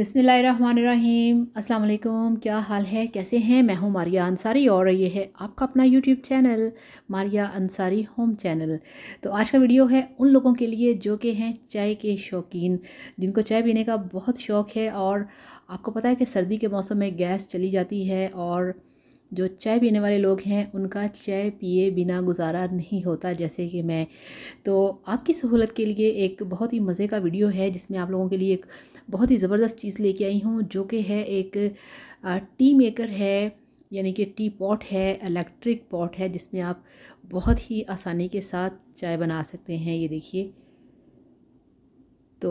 अस्सलाम वालेकुम क्या हाल है कैसे हैं मैं हूं मारिया अंसारी और ये है आपका अपना YouTube channel Maria Ansari home channel तो आज का वीडियो है उन लोगों के लिए जो कि हैं चाय के शौकीन जिनको चाय पीने का बहुत शौक़ है और आपको पता है कि सर्दी के मौसम में गैस चली जाती है और जो चाय पीने वाले लोग हैं उनका चाय पिए बिना गुजारा नहीं होता जैसे कि मैं तो आपकी सहूलत के लिए एक बहुत ही मज़े का वीडियो है जिसमें आप लोगों के लिए एक बहुत ही ज़बरदस्त चीज़ लेके आई हूँ जो कि है एक टी मेकर है यानी कि टी पॉट है इलेक्ट्रिक पॉट है जिसमें आप बहुत ही आसानी के साथ चाय बना सकते हैं ये देखिए तो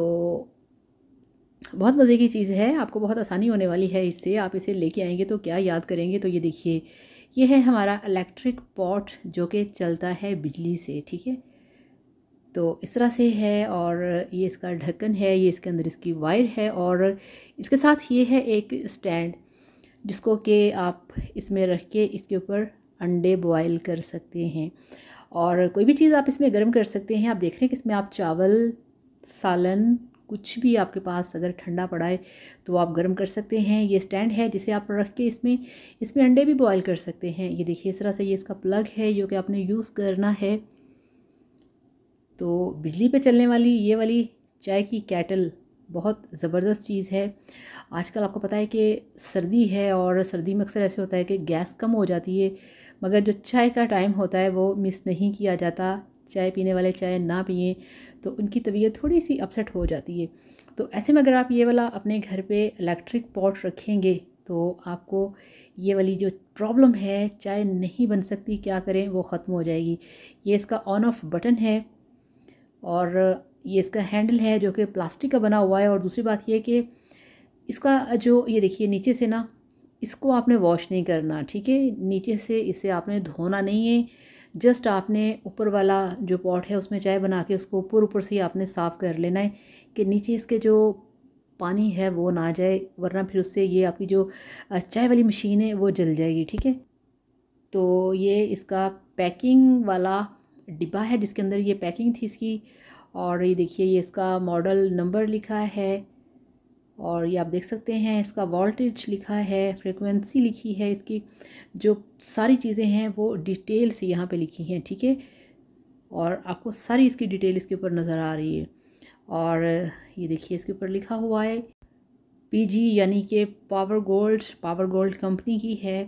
बहुत मज़े की चीज़ है आपको बहुत आसानी होने वाली है इससे आप इसे लेके आएंगे तो क्या याद करेंगे तो ये देखिए ये है हमारा इलेक्ट्रिक पॉट जो कि चलता है बिजली से ठीक है तो इस तरह से है और ये इसका ढक्कन है ये इसके अंदर इसकी वायर है और इसके साथ ये है एक स्टैंड जिसको कि आप इसमें रख के इसके ऊपर अंडे बॉयल कर सकते हैं और कोई भी चीज़ आप इसमें गर्म कर सकते हैं आप देख रहे हैं कि इसमें आप चावल सालन कुछ भी आपके पास अगर ठंडा पड़ा है तो आप गर्म कर सकते हैं ये स्टैंड है जिसे आप रख के इसमें इसमें अंडे भी बॉयल कर सकते हैं ये देखिए इस तरह से ये इसका प्लग है जो कि आपने यूज़ करना है तो बिजली पे चलने वाली ये वाली चाय की कैटल बहुत ज़बरदस्त चीज़ है आजकल आपको पता है कि सर्दी है और सर्दी में अक्सर ऐसे होता है कि गैस कम हो जाती है मगर जो चाय का टाइम होता है वो मिस नहीं किया जाता चाय पीने वाले चाय ना पिए तो उनकी तबीयत थोड़ी सी अपसेट हो जाती है तो ऐसे में अगर आप ये वाला अपने घर पे इलेक्ट्रिक पॉट रखेंगे तो आपको ये वाली जो प्रॉब्लम है चाय नहीं बन सकती क्या करें वो ख़त्म हो जाएगी ये इसका ऑन ऑफ बटन है और ये इसका हैंडल है जो कि प्लास्टिक का बना हुआ है और दूसरी बात यह कि इसका जो ये देखिए नीचे से ना इसको आपने वॉश नहीं करना ठीक है नीचे से इसे आपने धोना नहीं है जस्ट आपने ऊपर वाला जो पॉट है उसमें चाय बना के उसको ऊपर ऊपर से ही आपने साफ़ कर लेना है कि नीचे इसके जो पानी है वो ना जाए वरना फिर उससे ये आपकी जो चाय वाली मशीन है वो जल जाएगी ठीक है तो ये इसका पैकिंग वाला डिब्बा है जिसके अंदर ये पैकिंग थी इसकी और ये देखिए ये इसका मॉडल नंबर लिखा है और ये आप देख सकते हैं इसका वोल्टेज लिखा है फ्रिक्वेंसी लिखी है इसकी जो सारी चीज़ें हैं वो डिटेल से यहाँ पे लिखी हैं ठीक है ठीके? और आपको सारी इसकी डिटेल इसके ऊपर नज़र आ रही है और ये देखिए इसके ऊपर लिखा हुआ है पीजी यानी कि power gold power gold company की है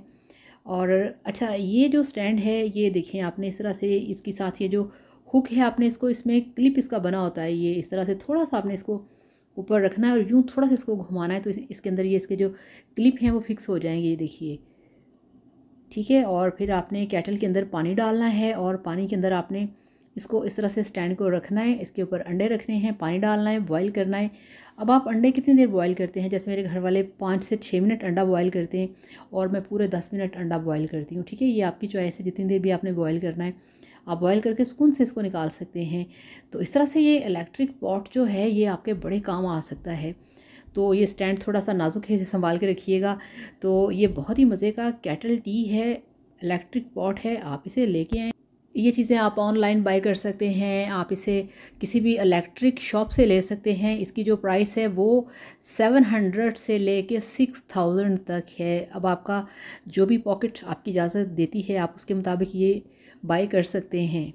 और अच्छा ये जो स्टैंड है ये देखें आपने इस तरह से इसके साथ ये जो हुक है आपने इसको इसमें क्लिप इसका बना होता है ये इस तरह से थोड़ा सा आपने इसको ऊपर रखना है और यूँ थोड़ा सा इसको घुमाना है तो इस, इसके अंदर ये इसके जो क्लिप हैं वो फिक्स हो जाएंगे ये देखिए ठीक है और फिर आपने कैटल के अंदर पानी डालना है और पानी के अंदर आपने इसको इस तरह से स्टैंड को रखना है इसके ऊपर अंडे रखने हैं पानी डालना है बॉईल करना है अब आप अंडे कितनी देर बॉईल करते हैं जैसे मेरे घर वाले पाँच से छः मिनट अंडा बॉईल करते हैं और मैं पूरे दस मिनट अंडा बॉईल करती हूँ ठीक है ये आपकी चॉइस है जितनी देर भी आपने बॉयल करना है आप बॉयल करके सुकून से इसको निकाल सकते हैं तो इस तरह से ये इलेक्ट्रिक पॉट जो है ये आपके बड़े काम आ सकता है तो ये स्टैंड थोड़ा सा नाजुक है इसे संभाल के रखिएगा तो ये बहुत ही मज़े का कैटल टी है इलेक्ट्रिक पॉट है आप इसे लेके आएँ ये चीज़ें आप ऑनलाइन बाई कर सकते हैं आप इसे किसी भी इलेक्ट्रिक शॉप से ले सकते हैं इसकी जो प्राइस है वो सेवन हंड्रेड से ले कर सिक्स थाउजेंड तक है अब आपका जो भी पॉकेट आपकी इजाज़त देती है आप उसके मुताबिक ये बाई कर सकते हैं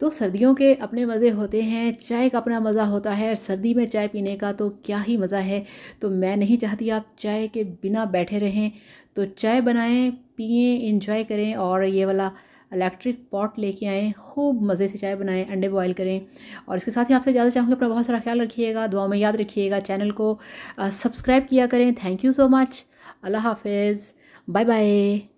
तो सर्दियों के अपने मज़े होते हैं चाय का अपना मज़ा होता है सर्दी में चाय पीने का तो क्या ही मज़ा है तो मैं नहीं चाहती आप चाय के बिना बैठे रहें तो चाय बनाएं पिए इंजॉय करें और ये वाला इलेक्ट्रिक पॉट लेके आएँ खूब मज़े से चाय बनाएं अंडे बॉयल करें और इसके साथ ही आपसे ज़्यादा चाहूँगी अपना बहुत सारा ख्याल रखिएगा दुआ में याद रखिएगा चैनल को सब्सक्राइब किया करें thank you so much Allah हाफिज़ बाय बाय